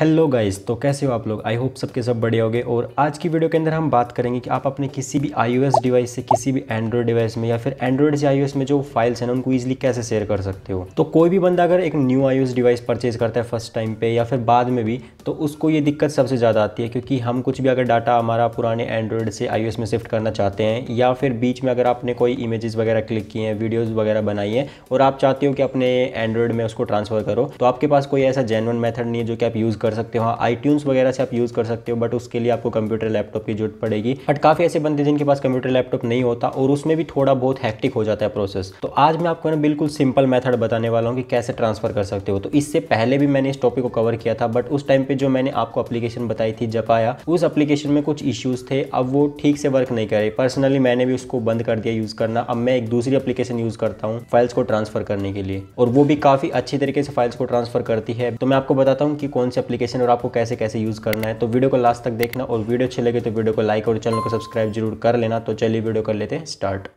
hello guys तो कैसे हो आप लोग आई होप सबके सब बढ़िया होंगे और आज की वीडियो के अंदर हम बात करेंगे कि आप अपने किसी भी आई डिवाइस से किसी भी एंड्रॉयड डिवाइस में या फिर एंड्रॉइड से आई में जो फाइल्स हैं उनको ईजिली कैसे शेयर कर सकते हो तो कोई भी बंदा अगर एक न्यू आई डिवाइस परचेज करता है फर्स्ट टाइम पे या फिर बाद में भी तो उसको ये दिक्कत सबसे ज़्यादा आती है क्योंकि हम कुछ भी अगर डाटा हमारा पुराने एंड्रॉयड से आई में शिफ्ट करना चाहते हैं या फिर बीच में अगर आपने कोई इमेजेस वगैरह क्लिक किए हैं वीडियोज़ वगैरह बनाई हैं और आप चाहते हो कि अपने एंड्रॉयड में उसको ट्रांसफ़र करो तो आपके पास कोई ऐसा जेनवन मैथड नहीं है जो कि आप यूज़ कर सकते हो आई हाँ, वगैरह से आप यूज़ कर सकते हो बट उसके लिए आपको कंप्यूटर लैपटॉप की जरूरत पड़ेगी बट काफ़ी ऐसे बंदे जिनके पास कंप्यूटर लैपटॉप नहीं होता और उसमें भी थोड़ा बहुत हैक्टिक हो जाता है प्रोसेस तो आज मैं आपको ना बिल्कुल सिंपल मैथड बताने वाला हूँ कि कैसे ट्रांसफर कर सकते हो तो इससे पहले भी मैंने इस टॉपिक को कवर किया था बट उस टाइम पे जो मैंने आपको अपलीकेशन बताई थी जब आया उस एप्लीकेशन में कुछ इश्यूज थे अब वो ठीक से वर्क नहीं करे पर्सनली मैंने भी उसको बंद कर दिया यूज़ करना अब मैं एक दूसरी अपलीकेशन यूज़ करता हूँ फाइल्स को ट्रांसफर करने के लिए और वो भी काफ़ी अच्छी तरीके से फाइल्स को ट्रांसफर करती है तो मैं आपको बताता हूँ कि कौन सी एप्लीकेशन और आपको कैसे कैसे यूज़ करना है तो वीडियो को लास्ट तक देखना और वीडियो अच्छी लगे तो वीडियो को लाइक और चैनल को सब्सक्राइब जरूर कर लेना तो चलिए वीडियो कर लेते हैं स्टार्ट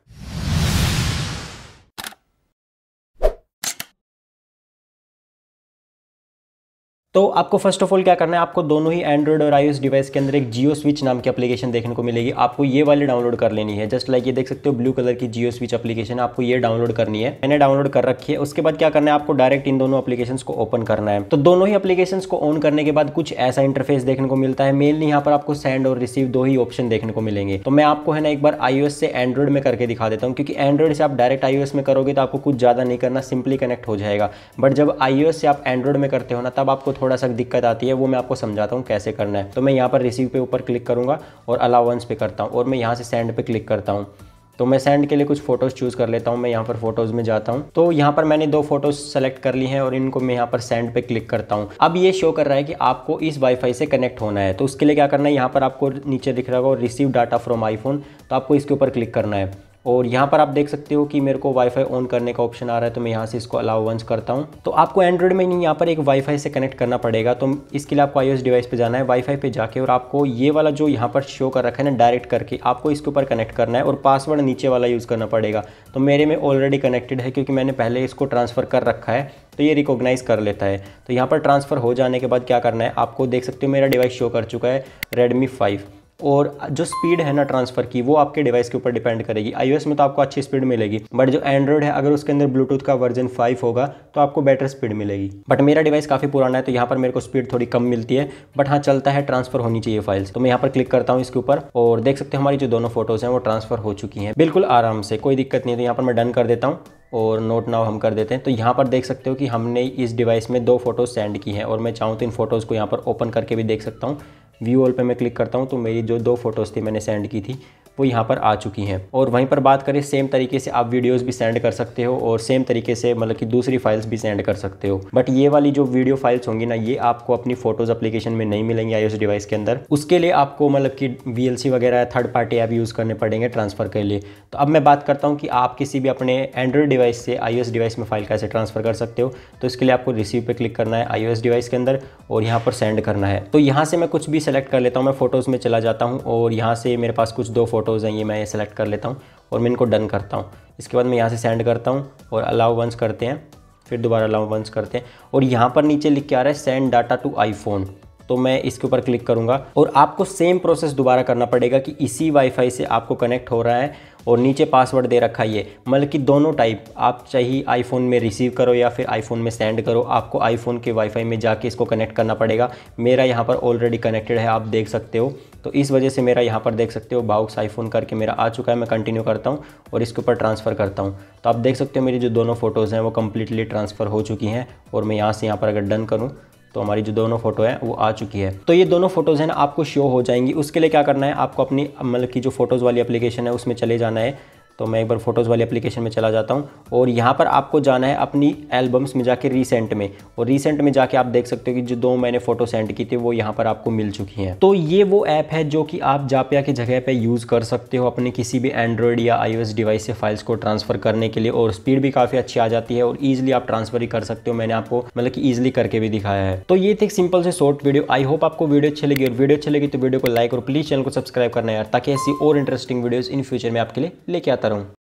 तो आपको फर्स्ट ऑफ ऑल क्या करना है आपको दोनों ही एंड्रॉइड और आईओएस डिवाइस के अंदर एक जियो स्विच नाम की एप्लीकेशन देखने को मिलेगी आपको ये वाली डाउनलोड कर लेनी है जस्ट लाइक ये देख सकते हो ब्लू कलर की जियो स्विच एप्लीकेशन आपको ये डाउनलोड करनी है मैंने डाउनलोड कर रखी है उसके बाद क्या करना है आपको डायरेक्ट इन दोनों अपलीकेशन को ओपन करना है तो दोनों ही अपलीकेशन को ऑन करने के बाद कुछ ऐसा इंटरफेस देखने को मिलता है मेनली यहाँ पर आपको सेंड और रिसीव दो ही ऑप्शन देखने को मिलेंगे तो मैं आपको है ना एक बार आईओएस से एंड्रॉइड में करके दिखा देता हूँ क्योंकि एंड्रॉइड से आप डायरेक्ट आईओएस में करोगे तो आपको कुछ ज़्यादा नहीं करना सिंपली कनेक्ट हो जाएगा बट जब आईओएस से आप एंड्रॉइड में करते हो ना तब आपको थोड़ा सा दिक्कत आती है वो मैं आपको समझाता हूँ कैसे करना है तो मैं यहाँ पर रिसीव पे ऊपर क्लिक करूँगा और अलावेंस पे करता हूँ और मैं यहाँ से सेंड पे क्लिक करता हूँ तो मैं सेंड के लिए कुछ फ़ोटोज़ चूज़ कर लेता हूँ मैं यहाँ पर फ़ोटोज़ में जाता हूँ तो यहाँ पर मैंने दो फ़ोटोज़ सेलेक्ट कर ली हैं और इनको मैं यहाँ पर सेंड पे क्लिक करता हूँ अब ये शो कर रहा है कि आपको इस वाईफाई से कनेक्ट होना है तो उसके लिए क्या करना है यहाँ पर आपको नीचे दिख रहा होगा रिसीव डाटा फ्रॉम आईफोन तो आपको इसके ऊपर क्लिक करना है और यहाँ पर आप देख सकते हो कि मेरे को वाईफाई ऑन करने का ऑप्शन आ रहा है तो मैं यहाँ से इसको अलाउ वंस करता हूँ तो आपको एंड्रॉइड में नहीं यहाँ पर एक वाईफाई से कनेक्ट करना पड़ेगा तो इसके लिए आपको आईओएस डिवाइस पे जाना है वाईफाई पे जाके और आपको ये वाला जो यहाँ पर शो कर रखा है ना डायरेक्ट करके आपको इसके ऊपर कनेक्ट करना है और पासवर्ड नीचे वाला यूज़ करना पड़ेगा तो मेरे में ऑलरेडी कनेक्टेड है क्योंकि मैंने पहले इसको ट्रांसफ़र कर रखा है तो ये रिकोगनाइज़ कर लेता है तो यहाँ पर ट्रांसफ़र हो जाने के बाद क्या करना है आपको देख सकते हो मेरा डिवाइस शो कर चुका है रेडमी फाइव और जो स्पीड है ना ट्रांसफ़र की वो आपके डिवाइस के ऊपर डिपेंड करेगी आईओएस में तो आपको अच्छी स्पीड मिलेगी बट जो एंड्रॉइड है अगर उसके अंदर ब्लूटूथ का वर्जन फाइव होगा तो आपको बेटर स्पीड मिलेगी बट मेरा डिवाइस काफ़ी पुराना है तो यहाँ पर मेरे को स्पीड थोड़ी कम मिलती है बट हाँ चलता है ट्रांसफ़र होनी चाहिए फाइल्स तो मैं यहाँ पर क्लिक करता हूँ इसके ऊपर और देख सकते हो हमारी जो दोनों फोटोज़ हैं वो ट्रांसफ़र हो चुकी हैं बिल्कुल आराम से कोई दिक्कत नहीं तो यहाँ पर मैं डन कर देता हूँ और नोट नाव हम कर देते हैं तो यहाँ पर देख सकते हो कि हमने इस डिवाइस में दो फोटोज़ सेंड की हैं और मैं चाहूँ तो इन फोटोज़ को यहाँ पर ओपन करके भी देख सकता हूँ व्यू ऑल पे मैं क्लिक करता हूँ तो मेरी जो दो फोटोज़ थी मैंने सेंड की थी वो यहाँ पर आ चुकी हैं और वहीं पर बात करें सेम तरीके से आप वीडियोज़ भी सेंड कर सकते हो और सेम तरीके से मतलब कि दूसरी फाइल्स भी सेंड कर सकते हो बट ये वाली जो वीडियो फाइल्स होंगी ना ये आपको अपनी फोटोज़ अपलीकेशन में नहीं मिलेंगी आई डिवाइस के अंदर उसके लिए आपको मतलब कि वी वगैरह थर्ड पार्टी ऐप यूज़ करने पड़ेंगे ट्रांसफ़र के लिए तो अब मैं बात करता हूँ कि आप किसी भी अपने एंड्रॉयड डिवाइस से आई डिवाइस में फाइल कैसे ट्रांसफ़र कर सकते हो तो इसके लिए आपको रिसीव पर क्लिक करना है आई डिवाइस के अंदर और यहाँ पर सेंड करना है तो यहाँ से मैं कुछ भी सेलेक्ट कर लेता हूँ मैं फोटोज़ में चला जाता हूँ और यहाँ से मेरे पास कुछ दो फोटो फ़ोटोज़ हैं ये मैं ये सेलेक्ट कर लेता हूँ और मैं इनको डन करता हूँ इसके बाद मैं यहाँ से सेंड करता हूँ और अलाउ वंस करते हैं फिर दोबारा अलाउ वंस करते हैं और यहाँ पर नीचे लिख के आ रहा है सेंड डाटा टू आईफोन तो मैं इसके ऊपर क्लिक करूँगा और आपको सेम प्रोसेस दोबारा करना पड़ेगा कि इसी वाईफाई से आपको कनेक्ट हो रहा है और नीचे पासवर्ड दे रखा है ये मतलब कि दोनों टाइप आप चाहिए आईफोन में रिसीव करो या फिर आईफोन में सेंड करो आपको आईफोन के वाईफाई में जाके इसको कनेक्ट करना पड़ेगा मेरा यहाँ पर ऑलरेडी कनेक्टेड है आप देख सकते हो तो इस वजह से मेरा यहाँ पर देख सकते हो बाउक्स आईफोन करके मेरा आ चुका है मैं कंटिन्यू करता हूँ और इसके ऊपर ट्रांसफ़र करता हूँ तो आप देख सकते हो मेरी जो दोनों फ़ोटोज़ हैं वो कम्प्लीटली ट्रांसफ़र हो चुकी हैं और मैं यहाँ से यहाँ पर अगर डन करूँ तो हमारी जो दोनों फोटो है वो आ चुकी है तो ये दोनों फोटोज़ हैं आपको शो हो जाएंगी उसके लिए क्या करना है आपको अपनी मतलब की जो फोटोज़ वाली एप्लीकेशन है उसमें चले जाना है तो मैं एक बार फोटोज़ वाली एप्लीकेशन में चला जाता हूँ और यहाँ पर आपको जाना है अपनी एल्बम्स में जाके रिसेंट में और रिसेंट में जाके आप देख सकते हो कि जो दो मैंने फ़ोटो सेंड की थी वो यहाँ पर आपको मिल चुकी हैं तो ये वो ऐप है जो कि आप जापिया की जगह पर यूज़ कर सकते हो अपने किसी भी एंड्रॉयड या आई डिवाइस से फाइल्स को ट्रांसफ़र करने के लिए और स्पीड भी काफ़ी अच्छी आ जाती है और ईजिली आप ट्रांसफ़र ही कर सकते हो मैंने आपको मतलब कि ईजिली करके भी दिखाया है तो ये थी सिंपल से शॉर्ट वीडियो आई होप आपको वीडियो अच्छी लगी और वीडियो अच्छी लगी तो वीडियो को लाइक और प्लीज़ चैनल को सब्सक्राइब करना यार ताकि ऐसी और इंटरेस्टिंग वीडियोज़ इन फ्यूचर में आपके लिए लेके आता ficaram